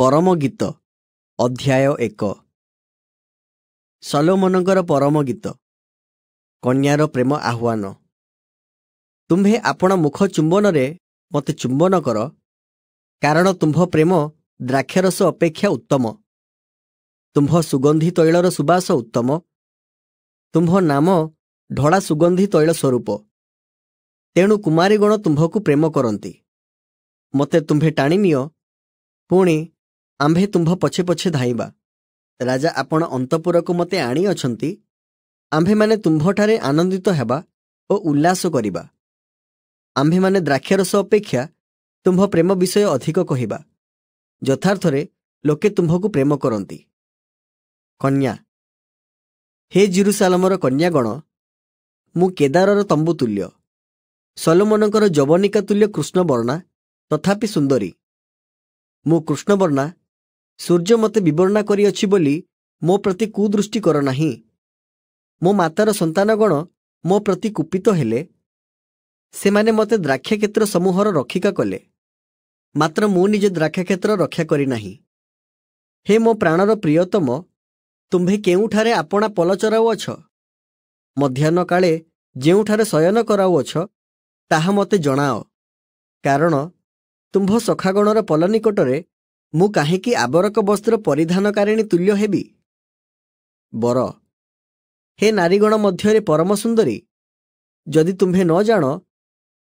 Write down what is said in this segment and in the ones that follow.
ପରମ ଗୀତ ଅଧ୍ୟାୟ ଏକ ସଲୋମନଙ୍କର ପରମ ଗୀତ କନ୍ୟାର ପ୍ରେମ ଆହ୍ୱାନ ତୁମ୍ଭେ ଆପଣ ମୁଖ ଚୁମ୍ବନରେ ମୋତେ ଚୁମ୍ବନ କର କାରଣ ତୁମ୍ଭ ପ୍ରେମ ଦ୍ରାକ୍ଷରସ ଅପେକ୍ଷା ଉତ୍ତମ ତୁମ୍ଭ ସୁଗନ୍ଧି ତୈଳର ସୁବାସ ଉତ୍ତମ ତୁମ୍ଭ ନାମ ଢଳା ସୁଗନ୍ଧି ତୈଳ ସ୍ୱରୂପ ତେଣୁ କୁମାରୀଗଣ ତୁମ୍ଭକୁ ପ୍ରେମ କରନ୍ତି ମୋତେ ତୁମ୍ଭେ ଟାଣିନିଅ ପୁଣି ଆମ୍ଭେ ତୁମ୍ଭ ପଛେ ପଛେ ଧାଇଁବା ରାଜା ଆପଣ ଅନ୍ତପୁରକୁ ମୋତେ ଆଣିଅଛନ୍ତି ଆମ୍ଭେମାନେ ତୁମ୍ଭଠାରେ ଆନନ୍ଦିତ ହେବା ଓ ଉଲ୍ଲାସ କରିବା ଆମ୍ଭେମାନେ ଦ୍ରାକ୍ଷରସ ଅପେକ୍ଷା ତୁମ୍ଭ ପ୍ରେମ ବିଷୟ ଅଧିକ କହିବା ଯଥାର୍ଥରେ ଲୋକେ ତୁମ୍ଭକୁ ପ୍ରେମ କରନ୍ତି କନ୍ୟା ହେ ଜିରୁସାଲମର କନ୍ୟାଗଣ ମୁଁ କେଦାରର ତମ୍ବୁତୁଲ୍ୟ ସଲୋମନଙ୍କର ଯବନିକା ତୁଲ୍ୟ କୃଷ୍ଣବର୍ଣ୍ଣା ତଥାପି ସୁନ୍ଦରୀ ମୁଁ କୃଷ୍ଣବର୍ଣ୍ଣା ସୂର୍ଯ୍ୟ ମୋତେ ବିବର୍ଣ୍ଣା କରିଅଛି ବୋଲି ମୋ ପ୍ରତି କୁଦୃଷ୍ଟି କର ନାହିଁ ମୋ ମାତାର ସନ୍ତାନଗଣ ମୋ ପ୍ରତି କୁପିତ ହେଲେ ସେମାନେ ମୋତେ ଦ୍ରାକ୍ଷାକ୍ଷେତ୍ର ସମୂହର ରକ୍ଷିକା କଲେ ମାତ୍ର ମୁଁ ନିଜେ ଦ୍ରାକ୍ଷାକ୍ଷେତ୍ର ରକ୍ଷା କରିନାହିଁ ହେ ମୋ ପ୍ରାଣର ପ୍ରିୟତମ ତୁମ୍ଭେ କେଉଁଠାରେ ଆପଣା ପଲ ଚରାଉଅଛ ମଧ୍ୟାହ୍ନ କାଳେ ଯେଉଁଠାରେ ଶୟନ କରାଉଅଛ ତାହା ମୋତେ ଜଣାଅ କାରଣ ତୁମ୍ଭ ସଖାଗଣର ପଲ ନିକଟରେ ମୁଁ କାହିଁକି ଆବରକ ବସ୍ତ୍ର ପରିଧାନକାରିଣୀ ତୁଲ୍ୟ ହେବି ବର ହେ ନାରୀଗଣ ମଧ୍ୟରେ ପରମ ସୁନ୍ଦରୀ ଯଦି ତୁମ୍ଭେ ନ ଜାଣ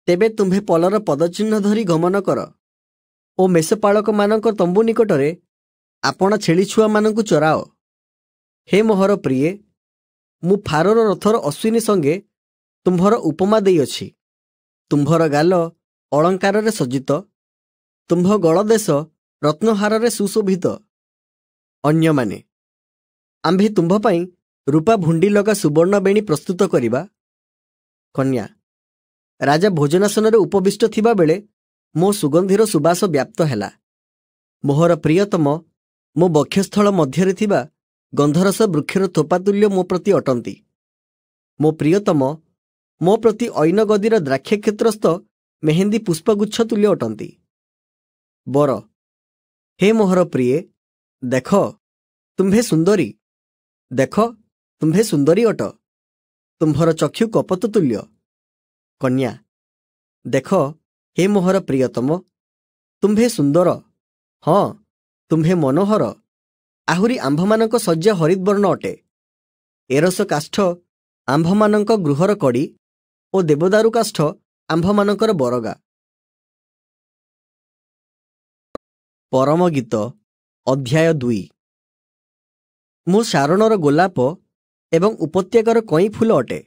ତେବେ ତୁମ୍ଭେ ପଲର ପଦଚିହ୍ନ ଧରି ଗମନ କର ଓ ମେଷପାଳକମାନଙ୍କ ତମ୍ବୁ ନିକଟରେ ଆପଣ ଛୁଆମାନଙ୍କୁ ଚରାଅ ହେ ମୋହର ପ୍ରିୟେ ମୁଁ ଫାରର ରଥର ଅଶ୍ୱିନୀ ସଙ୍ଗେ ତୁମ୍ଭର ଉପମା ଦେଇଅଛି ତୁମ୍ଭର ଗାଲ ଅଳଙ୍କାରରେ ସଜ୍ଜିତ ତୁମ୍ଭ ଗଳଦେଶ ରତ୍ନହାରରେ ସୁଶୋଭିତ ଅନ୍ୟମାନେ ଆମ୍ଭେ ତୁମ୍ଭ ପାଇଁ ରୂପା ଭୁଣ୍ଡି ଲଗା ସୁବର୍ଣ୍ଣବେଣୀ ପ୍ରସ୍ତୁତ କରିବା କନ୍ୟା ରାଜା ଭୋଜନାସନରେ ଉପବିଷ୍ଟ ଥିବାବେଳେ ମୋ ସୁଗନ୍ଧିର ସୁବାସ ବ୍ୟାପ୍ତ ହେଲା ମୋହର ପ୍ରିୟତମ ମୋ ବକ୍ଷସ୍ଥଳ ମଧ୍ୟରେ ଥିବା ଗନ୍ଧରସ ବୃକ୍ଷର ଥୋପାତୁଲ୍ୟ ମୋ ପ୍ରତି ଅଟନ୍ତି ମୋ ପ୍ରିୟତମ ମୋ ପ୍ରତି ଐନଗଦୀର ଦ୍ରାକ୍ଷକ୍ଷେତ୍ରସ୍ଥ ମେହେନ୍ଦି ପୁଷ୍ପଗୁଚ୍ଛ ତୁଲ୍ୟ ଅଟନ୍ତି ବର ହେ ମୋହର ପ୍ରିୟ ଦେଖ ତୁମ୍ଭେ ସୁନ୍ଦରୀ ଦେଖ ତୁମ୍ଭେ ସୁନ୍ଦରୀ ଅଟ ତୁମ୍ଭର ଚକ୍ଷୁ କପତତୁଲ୍ୟ କନ୍ୟା ଦେଖ ହେ ମୋହର ପ୍ରିୟତମ ତୁମ୍ଭେ ସୁନ୍ଦର ହଁ ତୁମ୍ଭେ ମନୋହର ଆହୁରି ଆମ୍ଭମାନଙ୍କ ଶଯ୍ୟା ହରିତବର୍ଣ୍ଣ ଅଟେ ଏରସ କାଷ୍ଠ ଆମ୍ଭମାନଙ୍କ ଗୃହର କଡ଼ି ଓ ଦେବଦାରୁ କାଷ୍ଠ ଆମ୍ଭମାନଙ୍କର ବରଗା ପରମ ଗୀତ ଅଧ୍ୟାୟ ଦୁଇ ମୁଁ ସାରଣର ଗୋଲାପ ଏବଂ ଉପତ୍ୟକାର କଇଁ ଫୁଲ ଅଟେ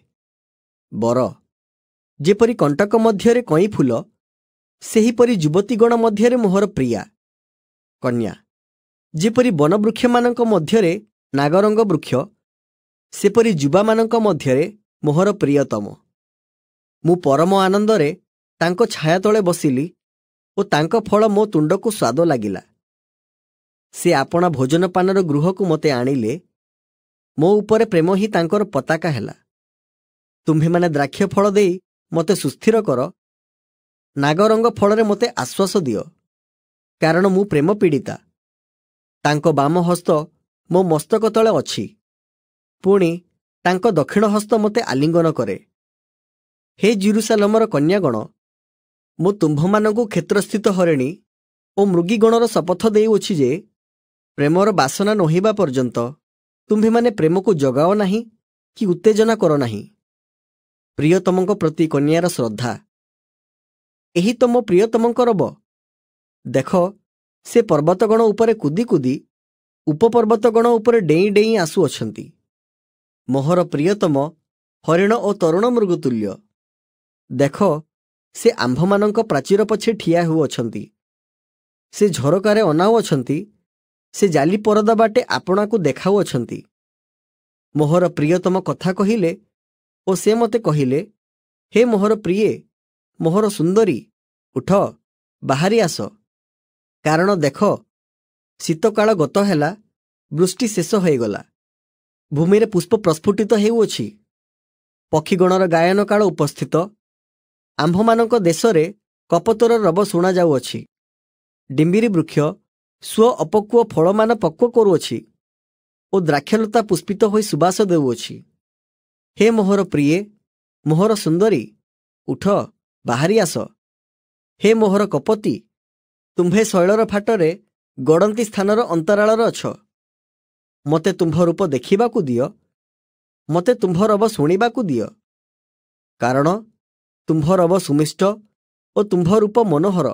ବର ଯେପରି କଣ୍ଟକ ମଧ୍ୟରେ କଇଁ ଫୁଲ ସେହିପରି ଯୁବତୀଗଣ ମଧ୍ୟରେ ମୋହର ପ୍ରିୟା କନ୍ୟା ଯେପରି ବନବୃକ୍ଷମାନଙ୍କ ମଧ୍ୟରେ ନାଗରଙ୍ଗ ବୃକ୍ଷ ସେପରି ଯୁବାମାନଙ୍କ ମଧ୍ୟରେ ମୋହର ପ୍ରିୟତମ ମୁଁ ପରମ ଆନନ୍ଦରେ ତାଙ୍କ ଛାୟା ତଳେ ବସିଲି ଓ ତାଙ୍କ ଫଳ ମୋ ତୁଣ୍ଡକୁ ସ୍ୱାଦ ଲାଗିଲା ସେ ଆପଣ ଭୋଜନପାନର ଗୃହକୁ ମୋତେ ଆଣିଲେ ମୋ ଉପରେ ପ୍ରେମ ହିଁ ତାଙ୍କର ପତାକା ହେଲା ତୁମ୍ଭେମାନେ ଦ୍ରାକ୍ଷ ଫଳ ଦେଇ ମୋତେ ସୁସ୍ଥିର କର ନାଗରଙ୍ଗ ଫଳରେ ମୋତେ ଆଶ୍ୱାସ ଦିଅ କାରଣ ମୁଁ ପ୍ରେମ ପୀଡ଼ିତା ତାଙ୍କ ବାମ ହସ୍ତ ମୋ ମସ୍ତକ ତଳେ ଅଛି ପୁଣି ତାଙ୍କ ଦକ୍ଷିଣ ହସ୍ତ ମୋତେ ଆଲିଙ୍ଗନ କରେ ହେ ଜିରୁସାଲମର କନ୍ୟାଗଣ ମୁଁ ତୁମ୍ଭମାନଙ୍କୁ କ୍ଷେତ୍ରସ୍ଥିତ ହରିଣୀ ଓ ମୃଗୀଗଣର ଶପଥ ଦେଇଅଛି ଯେ ପ୍ରେମର ବାସନା ନହେବା ପର୍ଯ୍ୟନ୍ତ ତୁମ୍ଭେମାନେ ପ୍ରେମକୁ ଜଗାଅ ନାହିଁ କି ଉତ୍ତେଜନା କର ନାହିଁ ପ୍ରିୟତମଙ୍କ ପ୍ରତି କନ୍ୟାର ଶ୍ରଦ୍ଧା ଏହି ତମ ମୋ ପ୍ରିୟତମଙ୍କର ବ ଦେଖ ସେ ପର୍ବତଗଣ ଉପରେ କୁଦି କୁଦି ଉପପର୍ବତଗଣ ଉପରେ ଡେଇଁ ଡେଇଁ ଆସୁଅଛନ୍ତି ମୋହର ପ୍ରିୟତମ ହରିଣ ଓ ତରୁଣ ମୃଗତୁଲ୍ୟ ଦେଖ ସେ ଆମ୍ଭମାନଙ୍କ ପ୍ରାଚୀର ପଛେ ଠିଆ ହେଉଅଛନ୍ତି ସେ ଝରକାରେ ଅନାଉଅଛନ୍ତି ସେ ଜାଲି ପରଦା ବାଟେ ଆପଣାକୁ ଦେଖାଉଅଛନ୍ତି ମୋହର ପ୍ରିୟତମ କଥା କହିଲେ ଓ ସେ ମୋତେ କହିଲେ ହେ ମୋହର ପ୍ରିୟେ ମୋହର ସୁନ୍ଦରୀ ଉଠ ବାହାରି ଆସ କାରଣ ଦେଖ ଶୀତକାଳ ଗତ ହେଲା ବୃଷ୍ଟି ଶେଷ ହୋଇଗଲା ଭୂମିରେ ପୁଷ୍ପ ପ୍ରସ୍ଫୁଟିତ ହେଉଅଛି ପକ୍ଷୀଗଣର ଗାୟନ କାଳ ଉପସ୍ଥିତ ଆମ୍ଭମାନଙ୍କ ଦେଶରେ କପୋତର ରବ ଶୁଣାଯାଉଅଛି ଡିମ୍ବିରି ବୃକ୍ଷ ସ୍ୱ ଅପକୁଅ ଫଳମାନ ପକ୍ୱ କରୁଅଛି ଓ ଦ୍ରାକ୍ଷଲତା ପୁଷ୍ପିତ ହୋଇ ସୁବାସ ଦେଉଅଛି ହେ ମୋହର ପ୍ରିୟେ ମୋହର ସୁନ୍ଦରୀ ଉଠ ବାହାରି ଆସ ହେ ମୋହର କପତି ତୁମ୍ଭେ ଶୈଳର ଫାଟରେ ଗଡ଼ନ୍ତି ସ୍ଥାନର ଅନ୍ତରାଳର ଅଛ ମୋତେ ତୁମ୍ଭ ରୂପ ଦେଖିବାକୁ ଦିଅ ମୋତେ ତୁମ୍ଭ ରବ ଶୁଣିବାକୁ ଦିଅ କାରଣ ତୁମ୍ଭ ରବ ସୁମିଷ୍ଟ ଓ ତୁମ୍ଭ ରୂପ ମନୋହର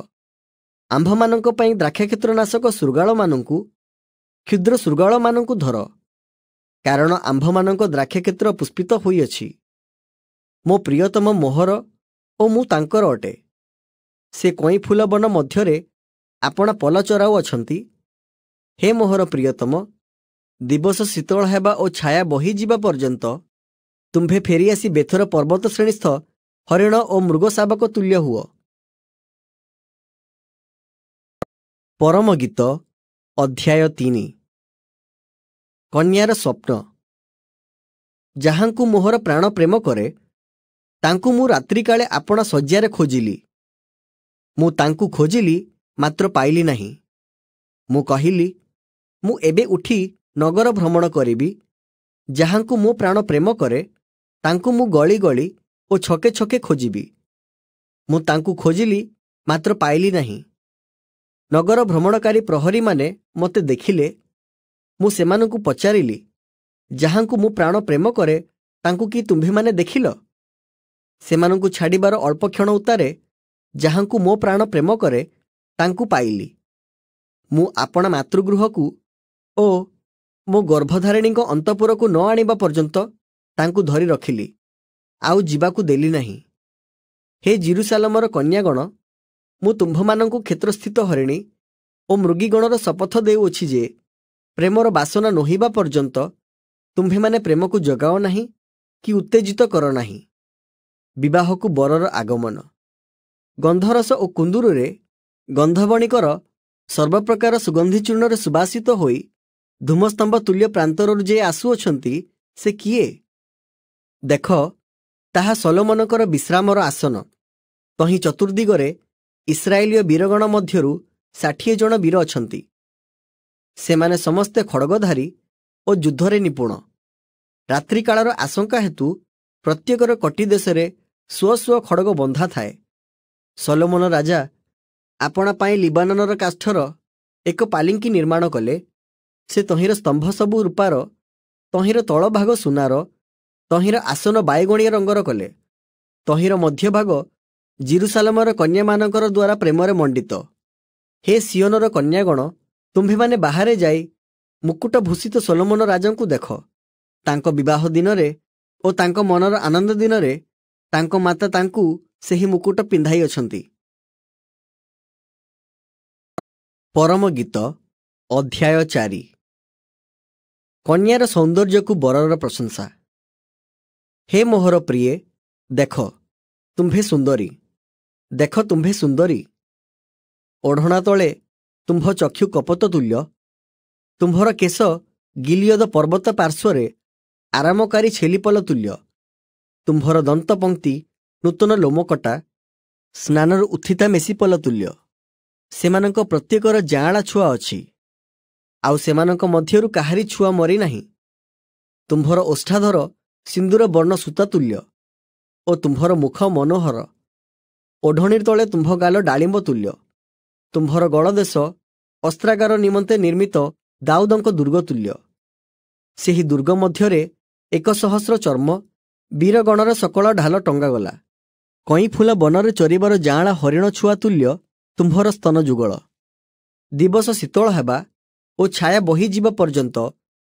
ଆମ୍ଭମାନଙ୍କ ପାଇଁ ଦ୍ରାକ୍ଷକ୍ଷେତ୍ର ନାଶକ ଶୃଗାଳମାନଙ୍କୁ କ୍ଷୁଦ୍ର ଶୃଗାଳମାନଙ୍କୁ ଧର କାରଣ ଆମ୍ଭମାନଙ୍କ ଦ୍ରାକ୍ଷକ୍ଷେତ୍ର ପୁଷ୍ପିତ ହୋଇଅଛି ମୋ ପ୍ରିୟତମ ମୋହର ଓ ମୁଁ ତାଙ୍କର ଅଟେ ସେ କଇଁ ଫୁଲବନ ମଧ୍ୟରେ ଆପଣ ଚରାଉ ଅଛନ୍ତି ହେ ମୋହର ପ୍ରିୟତମ ଦିବସ ଶୀତଳ ହେବା ଓ ଛାୟା ବହିଯିବା ପର୍ଯ୍ୟନ୍ତ ତୁମ୍ଭେ ଫେରିଆସି ବେଥର ପର୍ବତ ଶ୍ରେଣୀସ୍ଥ ହରିଣ ଓ ମୃଗ ଶାବକ ତୁଲ୍ୟ ହୁଅ ପରମ ଗୀତ ଅଧ୍ୟାୟ ତିନି କନ୍ୟାର ସ୍ୱପ୍ନ ଯାହାଙ୍କୁ ମୋହର ପ୍ରାଣ ପ୍ରେମ କରେ ତାଙ୍କୁ ମୁଁ ରାତ୍ରିକାଳେ ଆପଣା ଶଯ୍ୟାରେ ଖୋଜିଲି ମୁଁ ତାଙ୍କୁ ଖୋଜିଲି ମାତ୍ର ପାଇଲି ନାହିଁ ମୁଁ କହିଲି ମୁଁ ଏବେ ଉଠି ନଗର ଭ୍ରମଣ କରିବି ଯାହାଙ୍କୁ ମୁଁ ପ୍ରାଣ ପ୍ରେମ କରେ ତାଙ୍କୁ ମୁଁ ଗଳି ଗଳି ଓ ଛକେ ଛକେ ଖୋଜିବି ମୁଁ ତାଙ୍କୁ ଖୋଜିଲି ମାତ୍ର ପାଇଲି ନାହିଁ ନଗର ଭ୍ରମଣକାରୀ ପ୍ରହରୀମାନେ ମୋତେ ଦେଖିଲେ ମୁଁ ସେମାନଙ୍କୁ ପଚାରିଲି ଯାହାଙ୍କୁ ମୁଁ ପ୍ରାଣ ପ୍ରେମ କରେ ତାଙ୍କୁ କି ତୁମ୍ଭେମାନେ ଦେଖିଲ ସେମାନଙ୍କୁ ଛାଡ଼ିବାର ଅଳ୍ପକ୍ଷଣ ଉତ୍ତାରେ ଯାହାଙ୍କୁ ମୋ ପ୍ରାଣ ପ୍ରେମ କରେ ତାଙ୍କୁ ପାଇଲି ମୁଁ ଆପଣ ମାତୃଗୃହକୁ ଓ ମୋ ଗର୍ଭଧାରିଣୀଙ୍କ ଅନ୍ତପୁରକୁ ନ ଆଣିବା ପର୍ଯ୍ୟନ୍ତ ତାଙ୍କୁ ଧରି ରଖିଲି ଆଉ ଯିବାକୁ ଦେଲି ନାହିଁ ହେ ଜିରୁସାଲମର କନ୍ୟାଗଣ ମୁଁ ତୁମ୍ଭମାନଙ୍କୁ କ୍ଷେତ୍ରସ୍ଥିତ ହରିଣୀ ଓ ମୃଗୀଗଣର ଶପଥ ଦେଉଅଛି ଯେ ପ୍ରେମର ବାସନା ନୋହିବା ପର୍ଯ୍ୟନ୍ତ ତୁମ୍ଭେମାନେ ପ୍ରେମକୁ ଜଗାଅ ନାହିଁ କି ଉତ୍ତେଜିତ କର ନାହିଁ ବିବାହକୁ ବରର ଆଗମନ ଗନ୍ଧରସ ଓ କୁନ୍ଦୁରରେ ଗନ୍ଧବଣିକର ସର୍ବପ୍ରକାର ସୁଗନ୍ଧିଚୂର୍ଣ୍ଣରେ ସୁବାସିତ ହୋଇ ଧୂମସ୍ତମ୍ଭ ତୁଲ୍ୟ ପ୍ରାନ୍ତରରୁ ଯେ ଆସୁଅଛନ୍ତି ସେ କିଏ ଦେଖ ତାହା ସଲୋମନଙ୍କର ବିଶ୍ରାମର ଆସନ ତହିଁ ଚତୁର୍ଦ୍ଦିଗରେ ଇସ୍ରାଏଲୀୟ ବୀରଗଣ ମଧ୍ୟରୁ ଷାଠିଏ ଜଣ ବୀର ଅଛନ୍ତି ସେମାନେ ସମସ୍ତେ ଖଡ଼ଗଧାରୀ ଓ ଯୁଦ୍ଧରେ ନିପୁଣ ରାତ୍ରିକାଳର ଆଶଙ୍କା ହେତୁ ପ୍ରତ୍ୟେକର କଟି ଦେଶରେ ସୁଅ ସୁଅ ଖଡ଼ଗ ବନ୍ଧା ଥାଏ ସଲୋମନ ରାଜା ଆପଣା ପାଇଁ ଲିବାନନର କାଷ୍ଠର ଏକ ପାଲିଙ୍କି ନିର୍ମାଣ କଲେ ସେ ତହିଁର ସ୍ତମ୍ଭ ସବୁ ରୂପାର ତହିଁର ତଳଭାଗ ସୁନାର ତହିଁର ଆସନ ବାଇଗଣିଆ ରଙ୍ଗର କଲେ ତହିଁର ମଧ୍ୟଭାଗ ଜିରୁସାଲମର କନ୍ୟାମାନଙ୍କର ଦ୍ୱାରା ପ୍ରେମରେ ମଣ୍ଡିତ ହେ ସିଓନର କନ୍ୟାଗଣ ତୁମ୍ଭେମାନେ ବାହାରେ ଯାଇ ମୁକୁଟ ଭୂଷିତ ସୋଲୋମନ ରାଜାଙ୍କୁ ଦେଖ ତାଙ୍କ ବିବାହ ଦିନରେ ଓ ତାଙ୍କ ମନର ଆନନ୍ଦ ଦିନରେ ତାଙ୍କ ମାତା ତାଙ୍କୁ ସେହି ମୁକୁଟ ପିନ୍ଧାଇ ଅଛନ୍ତି ପରମ ଗୀତ ଅଧ୍ୟାୟ ଚାରି କନ୍ୟାର ସୌନ୍ଦର୍ଯ୍ୟକୁ ବରର ପ୍ରଶଂସା ହେ ମୋହର ପ୍ରିୟେ ଦେଖ ତୁମ୍ଭେ ସୁନ୍ଦରୀ ଦେଖ ତୁମ୍ଭେ ସୁନ୍ଦରୀ ଓଢ଼ଣା ତଳେ ତୁମ୍ଭ ଚକ୍ଷୁ କପତ ତୁଲ୍ୟ ତୁମ୍ଭର କେଶ ଗିଲିୟଦ ପର୍ବତ ପାର୍ଶ୍ୱରେ ଆରାମକାରୀ ଛେଲିପଲ ତୁଲ୍ୟ ତୁମ୍ଭର ଦନ୍ତପଙ୍କ୍ତି ନୂତନ ଲୋମକଟା ସ୍ନାନରୁ ଉତ୍ଥିତା ମେସିପଲ ତୁଲ୍ୟ ସେମାନଙ୍କ ପ୍ରତ୍ୟେକର ଜାଆଁଳା ଛୁଆ ଅଛି ଆଉ ସେମାନଙ୍କ ମଧ୍ୟରୁ କାହାରି ଛୁଆ ମରିନାହିଁ ତୁମ୍ଭର ଓଷ୍ଠାଧର ସିନ୍ଦୁର ବର୍ଣ୍ଣ ସୂତା ତୁଲ୍ୟ ଓ ତୁମ୍ଭର ମୁଖ ମନୋହର ଓଢ଼ଣୀ ତଳେ ତୁମ୍ଭ ଗାଲ ଡାଳିମ୍ବ ତୁଲ୍ୟ ତୁମ୍ଭର ଗଳଦେଶ ଅସ୍ତ୍ରାଗାର ନିମନ୍ତେ ନିର୍ମିତ ଦାଉଦଙ୍କ ଦୁର୍ଗତୁଲ୍ୟ ସେହି ଦୁର୍ଗ ମଧ୍ୟରେ ଏକ ସହସ୍ର ଚର୍ମ ବୀରଗଣର ସକଳ ଢାଲ ଟଙ୍ଗାଗଲା କଇଁଫୁଲ ବନରେ ଚରିବାର ଯାଆଁଳା ହରିଣ ଛୁଆ ତୁଲ୍ୟ ତୁମ୍ଭର ସ୍ତନ ଯୁଗଳ ଦିବସ ଶୀତଳ ହେବା ଓ ଛାୟା ବହିଯିବା ପର୍ଯ୍ୟନ୍ତ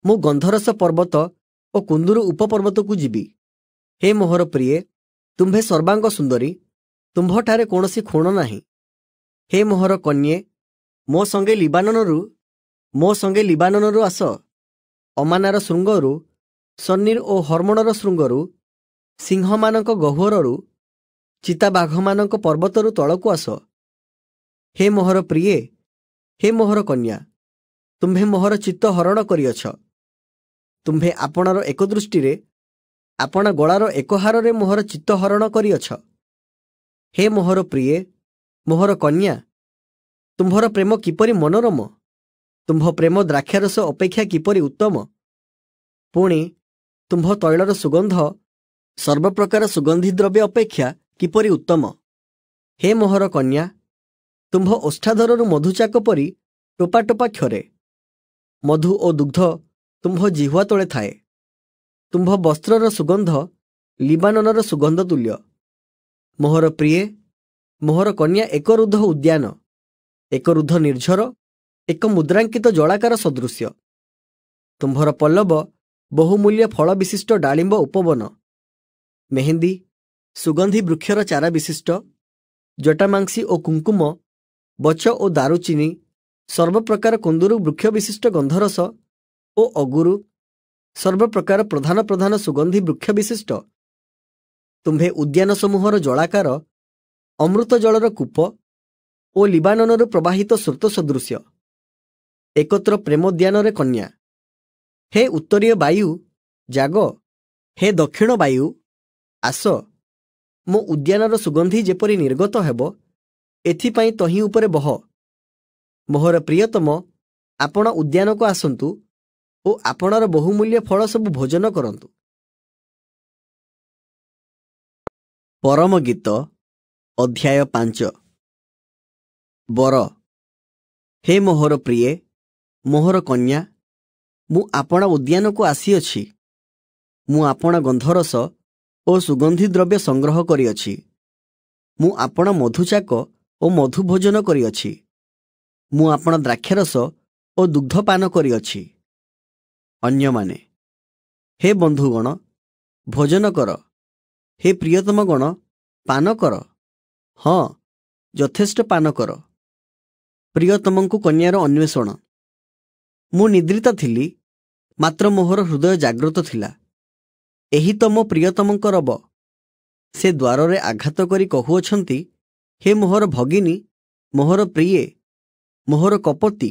ମୁଁ ଗନ୍ଧରସ ପର୍ବତ ଓ କୁନ୍ଦୁରୁ ଉପପର୍ବତକୁ ଯିବି ହେ ମୋହର ପ୍ରିୟେ ତୁମ୍ଭେ ସର୍ବାଙ୍ଗ ସୁନ୍ଦରୀ ତୁମ୍ଭଠାରେ କୌଣସି ଖୁଣ ନାହିଁ ହେ ମୋହର କନ୍ୟେ ମୋ ସଙ୍ଗେ ଲିବାନନରୁ ମୋ ସଙ୍ଗେ ଲିବାନନରୁ ଆସ ଅମାନାର ଶୃଙ୍ଗରୁ ସନ୍ନିର ଓ ହର୍ମଣର ଶୃଙ୍ଗରୁ ସିଂହମାନଙ୍କ ଗହ୍ୱରରୁ ଚିତାବାଘମାନଙ୍କ ପର୍ବତରୁ ତଳକୁ ଆସ ହେ ମୋହର ପ୍ରିୟେ ହେ ମୋହର କନ୍ୟା ତୁମ୍ଭେ ମୋହର ଚିତ୍ତ ହରଣ କରିଅଛ ତୁମ୍ଭେ ଆପଣାର ଏକ ଦୃଷ୍ଟିରେ ଆପଣା ଗଳାର ଏକ ହାରରେ ମୋହର ଚିତ୍ତ ହରଣ କରିଅଛ ହେ ମୋହର ପ୍ରିୟେ ମୋହର କନ୍ୟା ତୁମ୍ଭର ପ୍ରେମ କିପରି ମନୋରମ ତୁମ୍ଭ ପ୍ରେମ ଦ୍ରାକ୍ଷାରସ ଅପେକ୍ଷା କିପରି ଉତ୍ତମ ପୁଣି ତୁମ୍ଭ ତୈଳର ସୁଗନ୍ଧ ସର୍ବପ୍ରକାର ସୁଗନ୍ଧି ଦ୍ରବ୍ୟ ଅପେକ୍ଷା କିପରି ଉତ୍ତମ ହେ ମୋହର କନ୍ୟା ତୁମ୍ଭ ଓଷ୍ଠାଧରରୁ ମଧୁଚାକ ପରି ଟୋପାଟୋପା କ୍ଷରେ ମଧୁ ଓ ଦୁଗ୍ଧ ତୁମ୍ଭ ଜିହୁଆ ତଳେ ଥାଏ ତୁମ୍ଭ ବସ୍ତ୍ରର ସୁଗନ୍ଧ ଲିବାନନର ସୁଗନ୍ଧ ତୁଲ୍ୟ ମୋହର ପ୍ରିୟେ ମୋହର କନ୍ୟା ଏକରୁଦ୍ଧ ଉଦ୍ୟାନ ଏକରୁଦ୍ଧ ନିର୍ଝର ଏକ ମୁଦ୍ରାଙ୍କିତ ଜଳାକାର ସଦୃଶ୍ୟ ତୁମ୍ଭର ପଲ୍ଲବ ବହୁମୂଲ୍ୟ ଫଳ ବିଶିଷ୍ଟ ଡାଳିମ୍ବ ଉପବନ ମେହେନ୍ଦି ସୁଗନ୍ଧି ବୃକ୍ଷର ଚାରା ବିଶିଷ୍ଟ ଜଟାମାଂସି ଓ କୁଙ୍କୁମ ବଛ ଓ ଦାରୁଚିନି ସର୍ବପ୍ରକାର କୁନ୍ଦୁରୁ ବୃକ୍ଷ ବିଶିଷ୍ଟ ଗନ୍ଧରସ ଓ ଅଗୁରୁ ସର୍ବପ୍ରକାର ପ୍ରଧାନ ପ୍ରଧାନ ସୁଗନ୍ଧି ବୃକ୍ଷ ବିଶିଷ୍ଟ ତୁମ୍ଭେ ଉଦ୍ୟାନ ସମୂହର ଜଳାକାର ଅମୃତ ଜଳର କୂପ ଓ ଲିବାନନରୁ ପ୍ରବାହିତ ସ୍ରୋତ ସଦୃଶ୍ୟ ଏକତ୍ର ପ୍ରେମୋଦ୍ୟାନରେ କନ୍ୟା ହେ ଉତ୍ତରୀୟ ବାୟୁ ଜାଗ ହେ ଦକ୍ଷିଣ ବାୟୁ ଆସ ମୋ ଉଦ୍ୟାନର ସୁଗନ୍ଧି ଯେପରି ନିର୍ଗତ ହେବ ଏଥିପାଇଁ ତହିଁ ଉପରେ ବହ ମୋହର ପ୍ରିୟତମ ଆପଣ ଉଦ୍ୟାନକୁ ଆସନ୍ତୁ ଓ ଆପଣର ବହୁମୂଲ୍ୟ ଫଳ ସବୁ ଭୋଜନ କରନ୍ତୁ ପରମ ଗୀତ ଅଧ୍ୟାୟ ପାଞ୍ଚ ବର ହେ ମୋହର ପ୍ରିୟ ମୋହର କନ୍ୟା ମୁଁ ଆପଣ ଉଦ୍ୟାନକୁ ଆସିଅଛି ମୁଁ ଆପଣ ଗନ୍ଧରସ ଓ ସୁଗନ୍ଧି ଦ୍ରବ୍ୟ ସଂଗ୍ରହ କରିଅଛି ମୁଁ ଆପଣ ମଧୁଚାକ ଓ ମଧୁ ଭୋଜନ କରିଅଛି ମୁଁ ଆପଣ ଦ୍ରାକ୍ଷରସ ଓ ଦୁଗ୍ଧପାନ କରିଅଛି ଅନ୍ୟମାନେ ହେ ବନ୍ଧୁଗଣ ଭୋଜନ କର ହେ ପ୍ରିୟତମ ଗଣ ପାନ କର ହଁ ଯଥେଷ୍ଟ ପାନ କର ପ୍ରିୟତମଙ୍କୁ କନ୍ୟାର ଅନ୍ୱେଷଣ ମୁଁ ନିଦ୍ରିତ ଥିଲି ମାତ୍ର ମୋହର ହୃଦୟ ଜାଗ୍ରତ ଥିଲା ଏହି ତ ମୋ ପ୍ରିୟତମଙ୍କ ରବ ସେ ଦ୍ୱାରରେ ଆଘାତ କରି କହୁଅଛନ୍ତି ହେ ମୋହର ଭଗିନୀ ମୋହର ପ୍ରିୟେ ମୋହର କପତି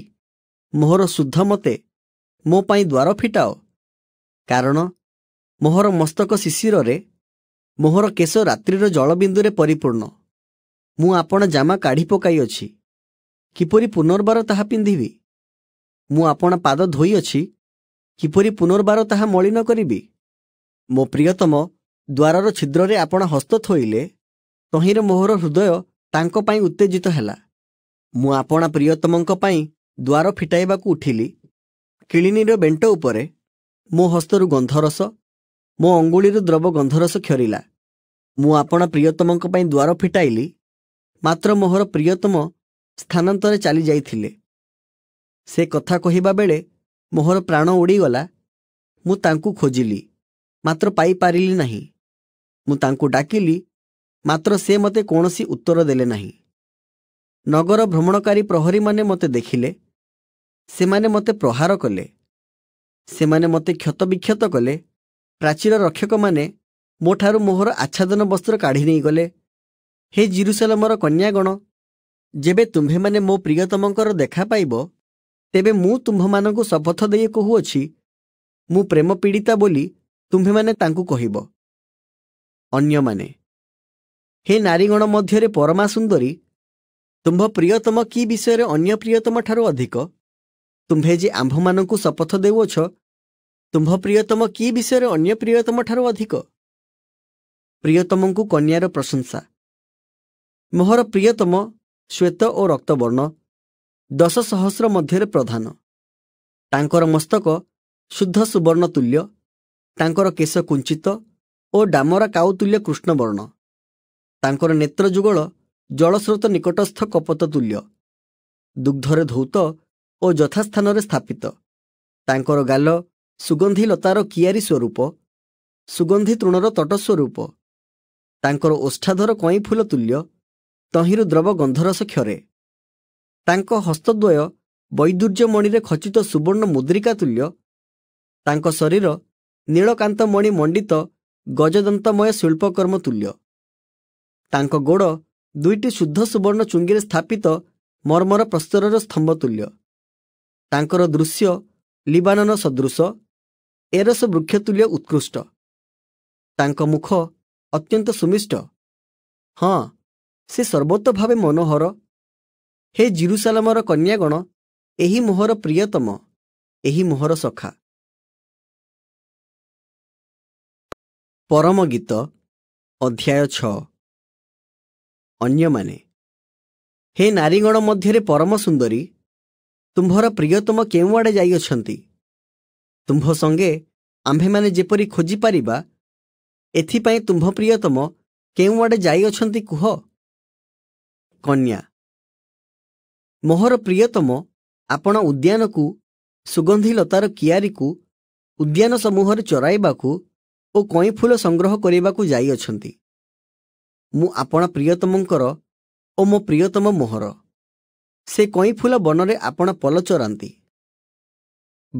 ମୋହର ଶୁଦ୍ଧ ମତେ ମୋ ପାଇଁ ଦ୍ୱାର ଫିଟାଅ କାରଣ ମୋହର ମସ୍ତକ ଶିଶିରରେ ମୋହର କେଶ ରାତ୍ରିର ଜଳବିନ୍ଦୁରେ ପରିପୂର୍ଣ୍ଣ ମୁଁ ଆପଣ ଜାମା କାଢ଼ି ପକାଇଅଛି କିପରି ପୁନର୍ବାର ତାହା ପିନ୍ଧିବି ମୁଁ ଆପଣ ପାଦ ଧୋଇଅଛି କିପରି ପୁନର୍ବାର ତାହା ମଳିନ କରିବି ମୋ ପ୍ରିୟତମ ଦ୍ୱାରର ଛିଦ୍ରରେ ଆପଣ ହସ୍ତ ଥୋଇଲେ ତହିଁରେ ମୋହର ହୃଦୟ ତାଙ୍କ ପାଇଁ ଉତ୍ତେଜିତ ହେଲା ମୁଁ ଆପଣା ପ୍ରିୟତମଙ୍କ ପାଇଁ ଦ୍ୱାର ଫିଟାଇବାକୁ ଉଠିଲି କିଳିନୀର ବେଣ୍ଟ ଉପରେ ମୋ ହସ୍ତରୁ ଗନ୍ଧରସ ମୋ ଅଙ୍ଗୁଳିରୁ ଦ୍ରବ ଗନ୍ଧରସ କ୍ଷରିଲା ମୁଁ ଆପଣ ପ୍ରିୟତମଙ୍କ ପାଇଁ ଦ୍ୱାର ଫିଟାଇଲି ମାତ୍ର ମୋହର ପ୍ରିୟତମ ସ୍ଥାନାନ୍ତରେ ଚାଲିଯାଇଥିଲେ ସେ କଥା କହିବା ବେଳେ ମୋହର ପ୍ରାଣ ଉଡ଼ିଗଲା ମୁଁ ତାଙ୍କୁ ଖୋଜିଲି ମାତ୍ର ପାଇପାରିଲି ନାହିଁ ମୁଁ ତାଙ୍କୁ ଡାକିଲି ମାତ୍ର ସେ ମୋତେ କୌଣସି ଉତ୍ତର ଦେଲେ ନାହିଁ ନଗର ଭ୍ରମଣକାରୀ ପ୍ରହରୀମାନେ ମୋତେ ଦେଖିଲେ ସେମାନେ ମୋତେ ପ୍ରହାର କଲେ ସେମାନେ ମୋତେ କ୍ଷତବିକ୍ଷତ କଲେ ପ୍ରାଚୀର ରକ୍ଷକମାନେ ମୋ ଠାରୁ ମୋହର ଆଚ୍ଛାଦନ ବସ୍ତ୍ର କାଢ଼ି ନେଇଗଲେ ହେ ଜିରୁସାଲମର କନ୍ୟାଗଣ ଯେବେ ତୁମ୍ଭେମାନେ ମୋ ପ୍ରିୟତମଙ୍କର ଦେଖା ପାଇବ ତେବେ ମୁଁ ତୁମ୍ଭମାନଙ୍କୁ ଶପଥ ଦେଇ କହୁଅଛି ମୁଁ ପ୍ରେମ ପୀଡ଼ିତା ବୋଲି ତୁମ୍ଭେମାନେ ତାଙ୍କୁ କହିବ ଅନ୍ୟମାନେ ହେ ନାରୀଗଣ ମଧ୍ୟରେ ପରମା ସୁନ୍ଦରୀ ତୁମ୍ଭ ପ୍ରିୟତମ କି ବିଷୟରେ ଅନ୍ୟ ପ୍ରିୟତମ ଠାରୁ ଅଧିକ ତୁମ୍ଭେ ଯେ ଆମ୍ଭମାନଙ୍କୁ ଶପଥ ଦେଉଅଛ ତୁମ୍ଭ ପ୍ରିୟତମ କି ବିଷୟରେ ଅନ୍ୟ ପ୍ରିୟତମ ଠାରୁ ଅଧିକ ପ୍ରିୟତମଙ୍କୁ କନ୍ୟାର ପ୍ରଶଂସା ମୋହର ପ୍ରିୟତମ ଶ୍ୱେତ ଓ ରକ୍ତବର୍ଣ୍ଣ ଦଶ ସହସ୍ର ମଧ୍ୟରେ ପ୍ରଧାନ ତାଙ୍କର ମସ୍ତକ ଶୁଦ୍ଧ ସୁବର୍ଣ୍ଣ ତୁଲ୍ୟ ତାଙ୍କର କେଶ କୁଞ୍ଚିତ ଓ ଡାମର କାଉତୁଲ୍ୟ କୃଷ୍ଣବର୍ଣ୍ଣ ତାଙ୍କର ନେତ୍ର ଯୁଗଳ ଜଳସ୍ରୋତ ନିକଟସ୍ଥ କପତ ତୁଲ୍ୟ ଦୁଗ୍ଧରେ ଧୌତ ଓ ଯଥାସ୍ଥାନରେ ସ୍ଥାପିତ ତାଙ୍କର ଗାଲ ସୁଗନ୍ଧି ଲତାର କିଆରୀ ସ୍ୱରୂପ ସୁଗନ୍ଧି ତୃଣର ତଟସ୍ୱରୂପ ତାଙ୍କର ଓଷ୍ଠାଧର କଇଁ ଫୁଲ ତୁଲ୍ୟ ତହିଁରୁ ଦ୍ରବ ଗନ୍ଧରସ କ୍ଷରେ ତାଙ୍କ ହସ୍ତଦ୍ୱୟ ବୈଦୁର୍ଯ୍ୟମଣିରେ ଖଚିତ ସୁବର୍ଣ୍ଣ ମୁଦ୍ରିକା ତୁଲ୍ୟ ତାଙ୍କ ଶରୀର ନୀଳକାନ୍ତମଣି ମଣ୍ଡିତ ଗଜଦନ୍ତମୟ ଶିଳ୍ପକର୍ମ ତୁଲ୍ୟ ତାଙ୍କ ଗୋଡ଼ ଦୁଇଟି ଶୁଦ୍ଧ ସୁବର୍ଣ୍ଣ ଚୁଙ୍ଗିରେ ସ୍ଥାପିତ ମର୍ମର ପ୍ରସ୍ତରର ସ୍ତମ୍ଭ ତୁଲ୍ୟ ତାଙ୍କର ଦୃଶ୍ୟ ଲିବାନନ ସଦୃଶ ଏରସ ବୃକ୍ଷତୁଲ୍ୟ ଉତ୍କୃଷ୍ଟ ତାଙ୍କ ମୁଖ ଅତ୍ୟନ୍ତ ସୁମିଷ୍ଟ ହଁ ସେ ସର୍ବତ ଭାବେ ମନୋହର ହେ ଜିରୁସାଲାମର କନ୍ୟାଗଣ ଏହି ମୋହର ପ୍ରିୟତମ ଏହି ମୋହର ସଖା ପରମ ଗୀତ ଅଧ୍ୟାୟ ଛଅ ଅନ୍ୟମାନେ ହେ ନାରୀଗଣ ମଧ୍ୟରେ ପରମ ସୁନ୍ଦରୀ ତୁମ୍ଭର ପ୍ରିୟତମ କେଉଁଆଡ଼େ ଯାଇଅଛନ୍ତି ତୁମ୍ଭ ସଙ୍ଗେ ଆମ୍ଭେମାନେ ଯେପରି ଖୋଜିପାରିବା ଏଥିପାଇଁ ତୁମ୍ଭ ପ୍ରିୟତମ କେଉଁଆଡ଼େ ଯାଇଅଛନ୍ତି କୁହ କନ୍ୟା ମୋହର ପ୍ରିୟତମ ଆପଣ ଉଦ୍ୟାନକୁ ସୁଗନ୍ଧି ଲତାର କିଆରୀକୁ ଉଦ୍ୟାନ ସମୂହରେ ଚରାଇବାକୁ ଓ କଇଁଫୁଲ ସଂଗ୍ରହ କରିବାକୁ ଯାଇଅଛନ୍ତି ମୁଁ ଆପଣ ପ୍ରିୟତମଙ୍କର ଓ ମୋ ପ୍ରିୟତମ ମୋହର ସେ କଇଁଫୁଲ ବନରେ ଆପଣ ପଲ ଚରାନ୍ତି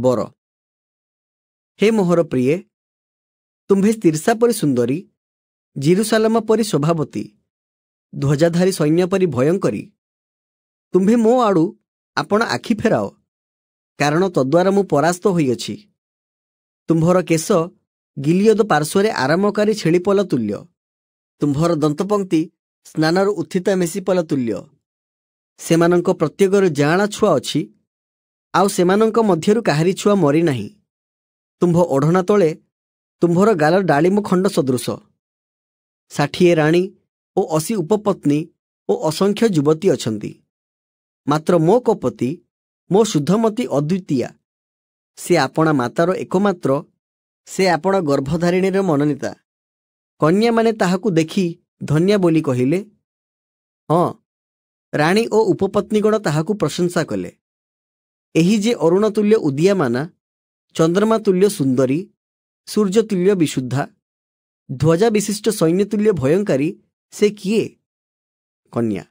ବର ହେ ମୋହର ପ୍ରିୟେ ତୁମ୍ଭେ ତୀର୍ଷା ପରି ସୁନ୍ଦରୀ ଜିରୁସାଲମ ପରି ସ୍ୱଭାବତୀ ଧ୍ୱଜାଧାରୀ ସୈନ୍ୟ ପରି ଭୟଙ୍କରୀ ତୁମ୍ଭେ ମୋ ଆଡ଼ୁ ଆପଣ ଆଖି ଫେରାଅ କାରଣ ତଦ୍ୱାରା ମୁଁ ପରାସ୍ତ ହୋଇଅଛି ତୁମ୍ଭର କେଶ ଗିଲିୟଦ ପାର୍ଶ୍ୱରେ ଆରାମକାରୀ ଛେଳିପଲ ତୁଲ୍ୟ ତୁମ୍ଭର ଦନ୍ତପଙ୍କ୍ତି ସ୍ନାନରୁ ଉତ୍ଥିତା ମେସିପଲ ତୁଲ୍ୟ ସେମାନଙ୍କ ପ୍ରତ୍ୟେକର ଜାଣା ଛୁଆ ଅଛି ଆଉ ସେମାନଙ୍କ ମଧ୍ୟରୁ କାହାରି ଛୁଆ ମରିନାହିଁ ତୁମ୍ଭ ଓଢ଼ଣା ତଳେ ତୁମ୍ଭର ଗାଲ ଡାଳିମ ଖଣ୍ଡ ସଦୃଶ ଷାଠିଏ ରାଣୀ ଓ ଅଶୀ ଉପପତ୍ନୀ ଓ ଅସଂଖ୍ୟ ଯୁବତୀ ଅଛନ୍ତି ମାତ୍ର ମୋ କପତି ମୋ ଶୁଦ୍ଧମତୀ ଅଦ୍ୱିତୀୟା ସେ ଆପଣା ମାତାର ଏକମାତ୍ର ସେ ଆପଣ ଗର୍ଭଧାରିଣୀର ମନୋନୀତା କନ୍ୟାମାନେ ତାହାକୁ ଦେଖି ଧନ୍ୟା ବୋଲି କହିଲେ ହଁ ରାଣୀ ଓ ଉପପତ୍ନୀଗଣ ତାହାକୁ ପ୍ରଶଂସା କଲେ ଏହି ଯେ ଅରୁଣତୁଲ୍ୟ ଉଦିୟାମାନା ଚନ୍ଦ୍ରମାତୁଲ୍ୟ ସୁନ୍ଦରୀ ସୂର୍ଯ୍ୟତୁଲ୍ୟ ବିଶୁଦ୍ଧା ଧ୍ୱଜା ବିଶିଷ୍ଟ ସୈନ୍ୟତୁଲ୍ୟ ଭୟଙ୍କାରୀ ସେ କିଏ କନ୍ୟା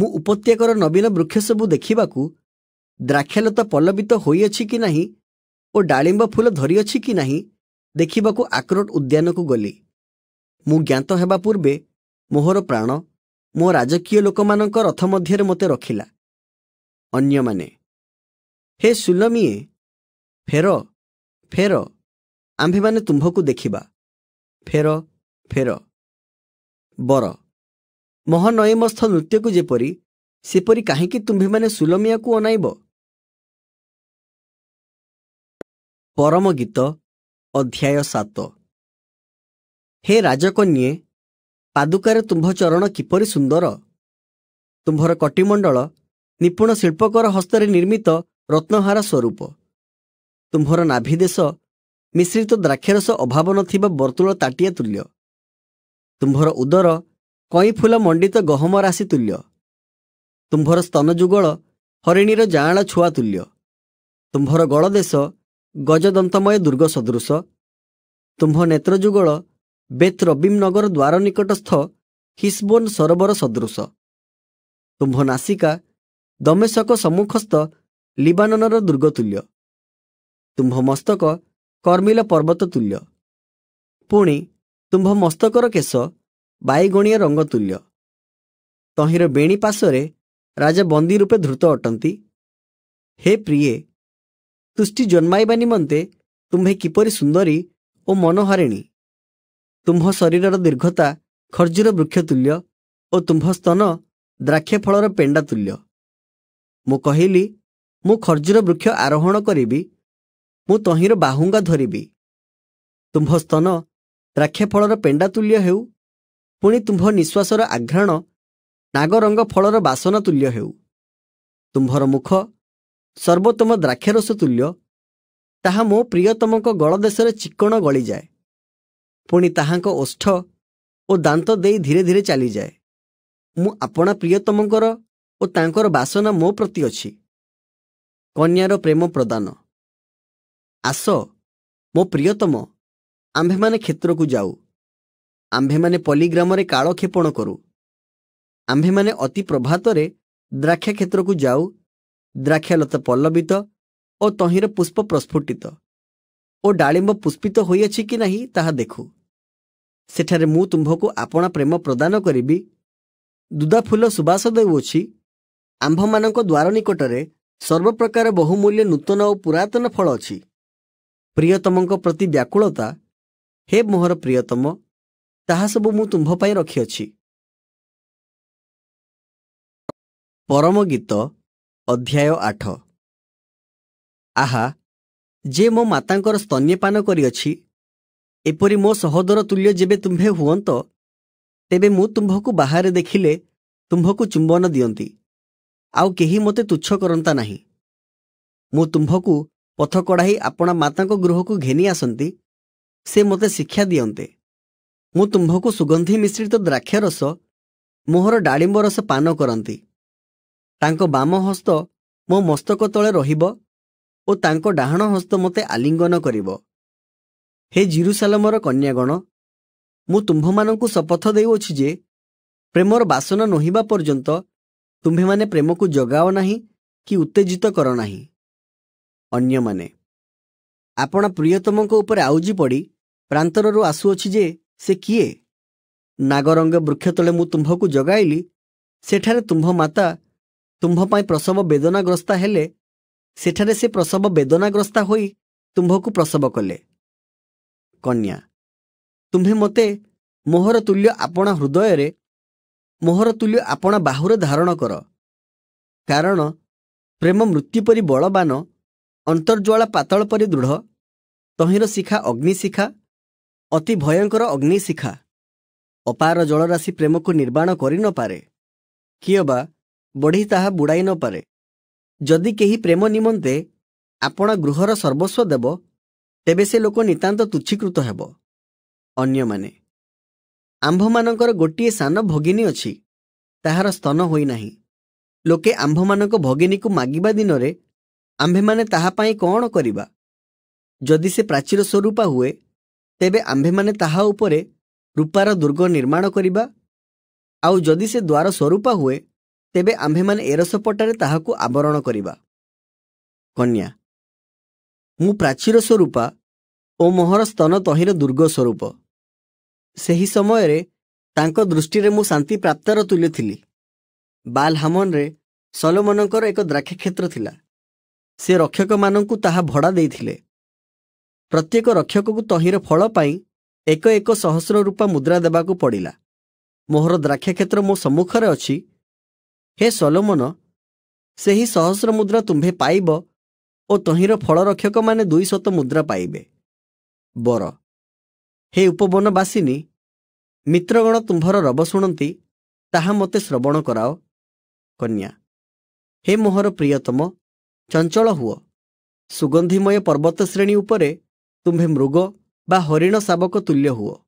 ମୁଁ ଉପତ୍ୟକାର ନବୀନ ବୃକ୍ଷସବୁ ଦେଖିବାକୁ ଦ୍ରାକ୍ଷାଲତା ପଲ୍ଲବିତ ହୋଇଅଛି କି ନାହିଁ ଓ ଡାଳିମ୍ବ ଫୁଲ ଧରିଅଛି କି ନାହିଁ ଦେଖିବାକୁ ଆକ୍ରୋଟ ଉଦ୍ୟାନକୁ ଗଲି ମୁଁ ଜ୍ଞାତ ହେବା ପୂର୍ବେ ମୋହର ପ୍ରାଣ ମୋ ରାଜକୀୟ ଲୋକମାନଙ୍କ ରଥ ମଧ୍ୟରେ ମୋତେ ରଖିଲା ଅନ୍ୟମାନେ ହେ ସୁଲମିଏ ଫେର ଫେର ଆମ୍ଭେମାନେ ତୁମ୍ଭକୁ ଦେଖିବା ଫେର ଫେର ବର ମହନୟମସ୍ଥ ନୃତ୍ୟକୁ ଯେପରି ସେପରି କାହିଁକି ତୁମ୍ଭେମାନେ ସୁଲମିଆକୁ ଅନାଇବ ପରମ ଗୀତ ଅଧ୍ୟାୟ ସାତ ହେ ରାଜକନ୍ୟେ ପାଦୁକାରେ ତୁମ୍ଭ ଚରଣ କିପରି ସୁନ୍ଦର ତୁମ୍ଭର କଟିମଣ୍ଡଳ ନିପୁଣ ଶିଳ୍ପକର ହସ୍ତରେ ନିର୍ମିତ ରତ୍ନହାର ସ୍ୱରୂପ ତୁମ୍ଭର ନାଭିଦେଶ ମିଶ୍ରିତ ଦ୍ରାକ୍ଷରସ ଅଭାବ ନଥିବା ବର୍ତ୍ତୁଳ ତାଟିଆ ତୁଲ୍ୟ ତୁମ୍ଭର ଉଦର କଇଁଫୁଲ ମଣ୍ଡିତ ଗହମ ରାଶି ତୁଲ୍ୟ ତୁମ୍ଭର ସ୍ତନ ଯୁଗଳ ହରିଣୀର ଜାଆଁଳ ଛୁଆ ତୁଲ୍ୟ ତୁମ୍ଭର ଗଳଦେଶ ଗଜଦନ୍ତମୟ ଦୁର୍ଗ ସଦୃଶ ତୁମ୍ଭ ନେତ୍ରଯୁଗଳ ବେଥରବିମ୍ ନଗର ଦ୍ୱାର ନିକଟସ୍ଥ ହିସ୍ବୋନ୍ ସରୋବର ସଦୃଶ ତୁମ୍ଭ ନାସିକା ଦମେଶକ ସମ୍ମୁଖସ୍ଥ ଲିବାନନର ଦୁର୍ଗତୁଲ୍ୟ ତୁମ୍ଭ ମସ୍ତକ କର୍ମିଲ ପର୍ବତ ତୁଲ୍ୟ ପୁଣି ତୁମ୍ଭ ମସ୍ତକର କେଶ ବାଇଗଣିଆ ରଙ୍ଗତୁଲ୍ୟ ତହିଁର ବେଣୀ ପାଶରେ ରାଜା ବନ୍ଦୀ ରୂପେ ଧୃତ ଅଟନ୍ତି ହେ ପ୍ରିୟ ତୁଷ୍ଟି ଜନ୍ମାଇବା ନିମନ୍ତେ ତୁମ୍ଭେ କିପରି ସୁନ୍ଦରୀ ଓ ମନୋହରିଣୀ ତୁମ୍ଭ ଶରୀରର ଦୀର୍ଘତା ଖର୍ଜୁର ବୃକ୍ଷତୁଲ୍ୟ ଓ ତୁମ୍ଭ ସ୍ତନ ଦ୍ରାକ୍ଷ ଫଳର ପେଣ୍ଡା ତୁଲ୍ୟ ମୁଁ କହିଲି ମୁଁ ଖର୍ଜୁର ବୃକ୍ଷ ଆରୋହଣ କରିବି ମୁଁ ତହିଁର ବାହୁଙ୍ଗା ଧରିବି ତୁମ୍ଭ ସ୍ତନ ଦ୍ରାକ୍ଷ ଫଳର ପେଣ୍ଡା ତୁଲ୍ୟ ହେଉ ପୁଣି ତୁମ୍ଭ ନିଶ୍ୱାସର ଆଘ୍ରାଣ ନାଗରଙ୍ଗ ଫଳର ବାସନାତୁଲ୍ୟ ହେଉ ତୁମ୍ଭର ମୁଖ ସର୍ବୋତ୍ତମ ଦ୍ରାକ୍ଷରସ ତୁଲ୍ୟ ତାହା ମୋ ପ୍ରିୟତମଙ୍କ ଗଳଦେଶରେ ଚିକ୍କଣ ଗଳିଯାଏ ପୁଣି ତାହାଙ୍କ ଓଷ୍ଠ ଓ ଦାନ୍ତ ଦେଇ ଧୀରେ ଧୀରେ ଚାଲିଯାଏ ମୁଁ ଆପଣା ପ୍ରିୟତମଙ୍କର ଓ ତାଙ୍କର ବାସନା ମୋ ପ୍ରତି ଅଛି କନ୍ୟାର ପ୍ରେମ ପ୍ରଦାନ ଆସ ମୋ ପ୍ରିୟତମ ଆମ୍ଭେମାନେ କ୍ଷେତ୍ରକୁ ଯାଉ ଆମ୍ଭେମାନେ ପଲିଗ୍ରାମରେ କାଳକ୍ଷେପଣ କରୁ ଆମ୍ଭେମାନେ ଅତି ପ୍ରଭାତରେ ଦ୍ରାକ୍ଷା କ୍ଷେତ୍ରକୁ ଯାଉ ଦ୍ରାକ୍ଷାଲତା ପଲ୍ଲବିତ ଓ ତହିଁର ପୁଷ୍ପ ପ୍ରସ୍ଫୁଟିତ ଓ ଡାଳିମ୍ବ ପୁଷ୍ପିତ ହୋଇଅଛି କି ନାହିଁ ତାହା ଦେଖୁ ସେଠାରେ ମୁଁ ତୁମ୍ଭକୁ ଆପଣା ପ୍ରେମ ପ୍ରଦାନ କରିବି ଦୁଦା ଫୁଲ ସୁବାସ ଦେଉଅଛି ଆମ୍ଭମାନଙ୍କ ଦ୍ୱାର ନିକଟରେ ସର୍ବପ୍ରକାର ବହୁମୂଲ୍ୟ ନୂତନ ଓ ପୁରାତନ ଫଳ ଅଛି ପ୍ରିୟତମଙ୍କ ପ୍ରତି ବ୍ୟାକୁଳତା ହେ ମୋହର ପ୍ରିୟତମ ତାହା ସବୁ ମୁଁ ତୁମ୍ଭ ପାଇଁ ରଖିଅଛି ପରମ ଗୀତ ଅଧ୍ୟାୟ ଆଠ ଆହା ଯେ ମୋ ମାତାଙ୍କର ସ୍ତନ୍ୟପାନ କରିଅଛି ଏପରି ମୋ ସହୋଦର ତୁଲ୍ୟ ଯେବେ ତୁମ୍ଭେ ହୁଅନ୍ତ ତେବେ ମୁଁ ତୁମ୍ଭକୁ ବାହାରେ ଦେଖିଲେ ତୁମ୍ଭକୁ ଚୁମ୍ବନ ଦିଅନ୍ତି ଆଉ କେହି ମୋତେ ତୁଚ୍ଛ କରନ୍ତା ନାହିଁ ମୁଁ ତୁମ୍ଭକୁ ପଥ କଢ଼ାଇ ଆପଣା ମାତାଙ୍କ ଗୃହକୁ ଘେନି ଆସନ୍ତି ସେ ମୋତେ ଶିକ୍ଷା ଦିଅନ୍ତେ ମୁଁ ତୁମ୍ଭକୁ ସୁଗନ୍ଧି ମିଶ୍ରିତ ଦ୍ରାକ୍ଷରସ ମୁହଁର ଡାଳିମ୍ବ ରସ ପାନ କରନ୍ତି ତାଙ୍କ ବାମ ହସ୍ତ ମୋ ମସ୍ତକ ତଳେ ରହିବ ଓ ତାଙ୍କ ଡାହାଣ ହସ୍ତ ମୋତେ ଆଲିଙ୍ଗନ କରିବ ହେ ଜିରୁସାଲମର କନ୍ୟାଗଣ ମୁଁ ତୁମ୍ଭମାନଙ୍କୁ ଶପଥ ଦେଉଅଛି ଯେ ପ୍ରେମର ବାସନା ନହିବା ପର୍ଯ୍ୟନ୍ତ ତୁମ୍ଭେମାନେ ପ୍ରେମକୁ ଜଗାଅ ନାହିଁ କି ଉତ୍ତେଜିତ କର ନାହିଁ ଅନ୍ୟମାନେ ଆପଣ ପ୍ରିୟତମଙ୍କ ଉପରେ ଆଉଜି ପଡ଼ି ପ୍ରାନ୍ତରରୁ ଆସୁଅଛି ଯେ ସେ କିଏ ନାଗରଙ୍ଗ ବୃକ୍ଷ ତଳେ ମୁଁ ତୁମ୍ଭକୁ ଜଗାଇଲି ସେଠାରେ ତୁମ୍ଭ ମାତା ତୁମ୍ଭ ପାଇଁ ପ୍ରସବ ବେଦନାଗ୍ରସ୍ତା ହେଲେ ସେଠାରେ ସେ ପ୍ରସବ ବେଦନାଗ୍ରସ୍ତ ହୋଇ ତୁମ୍ଭକୁ ପ୍ରସବ କଲେ କନ୍ୟା ତୁମ୍ଭେ ମୋତେ ମୋହର ତୁଲ୍ୟ ଆପଣା ହୃଦୟରେ ମୋହର ତୁଲ୍ୟ ଆପଣା ବାହୁରେ ଧାରଣ କର କାରଣ ପ୍ରେମ ମୃତ୍ୟୁ ପରି ବଳବାନ ଅନ୍ତର୍ଜ୍ୱାଳା ପାତଳ ପରି ଦୃଢ଼ ତହିଁର ଶିଖା ଅଗ୍ନିଶିଖା ଅତି ଭୟଙ୍କର ଅଗ୍ନିଶିଖା ଅପାର ଜଳରାଶି ପ୍ରେମକୁ ନିର୍ବାଣ କରିନପାରେ କିଏ ବା ବଢ଼ି ତାହା ବୁଡ଼ାଇ ନପାରେ ଯଦି କେହି ପ୍ରେମ ନିମନ୍ତେ ଆପଣା ଗୃହର ସର୍ବସ୍ୱ ଦେବ ତେବେ ସେ ଲୋକ ନିତାନ୍ତ ତୁଚ୍ଛୀକୃତ ହେବ ଅନ୍ୟମାନେ ଆମ୍ଭମାନଙ୍କର ଗୋଟିଏ ସାନ ଭଗିନୀ ଅଛି ତାହାର ସ୍ତନ ହୋଇନାହିଁ ଲୋକେ ଆମ୍ଭମାନଙ୍କ ଭଗିନୀକୁ ମାଗିବା ଦିନରେ ଆମ୍ଭେମାନେ ତାହା ପାଇଁ କ'ଣ କରିବା ଯଦି ସେ ପ୍ରାଚୀର ସ୍ୱରୂପା ହୁଏ ତେବେ ଆମ୍ଭେମାନେ ତାହା ଉପରେ ରୂପାର ଦୁର୍ଗ ନିର୍ମାଣ କରିବା ଆଉ ଯଦି ସେ ଦ୍ୱାର ସ୍ୱରୂପା ହୁଏ ତେବେ ଆମ୍ଭେମାନେ ଏରସପଟାରେ ତାହାକୁ ଆବରଣ କରିବା କନ୍ୟା ମୁଁ ପ୍ରାଚୀର ସ୍ୱରୂପା ଓ ମୋହର ସ୍ତନ ତହିଁର ଦୁର୍ଗ ସ୍ୱରୂପ ସେହି ସମୟରେ ତାଙ୍କ ଦୃଷ୍ଟିରେ ମୁଁ ଶାନ୍ତି ପ୍ରାପ୍ତର ତୁଲ୍ୟ ଥିଲି ହାମନରେ ସଲୋମନଙ୍କର ଏକ ଦ୍ରାକ୍ଷେତ୍ର ଥିଲା ସେ ରକ୍ଷକମାନଙ୍କୁ ତାହା ଭଡ଼ା ଦେଇଥିଲେ ପ୍ରତ୍ୟେକ ରକ୍ଷକକୁ ତହିଁର ଫଳ ପାଇଁ ଏକ ଏକ ସହସ୍ର ରୂପା ମୁଦ୍ରା ଦେବାକୁ ପଡ଼ିଲା ମୋହର ଦ୍ରାକ୍ଷେତ୍ର ମୋ ସମ୍ମୁଖରେ ଅଛି ହେ ସଲୋମନ ସେହି ସହସ୍ର ମୁଦ୍ରା ତୁମ୍ଭେ ପାଇବ ଓ ତହିଁର ଫଳରକ୍ଷକମାନେ ଦୁଇଶତ ମୁଦ୍ରା ପାଇବେ ବର ହେ ଉପବନବାସିନୀ ମିତ୍ରଗଣ ତୁମ୍ଭର ରବ ଶୁଣନ୍ତି ତାହା ମୋତେ ଶ୍ରବଣ କରାଅ କନ୍ୟା ହେ ମୋହର ପ୍ରିୟତମ ଚଞ୍ଚଳ ହୁଅ ସୁଗନ୍ଧିମୟ ପର୍ବତ ଶ୍ରେଣୀ ଉପରେ ତୁମ୍ଭେ ମୃଗ ବା ହରିଣ ଶାବକ ତୁଲ୍ୟ ହୁଅ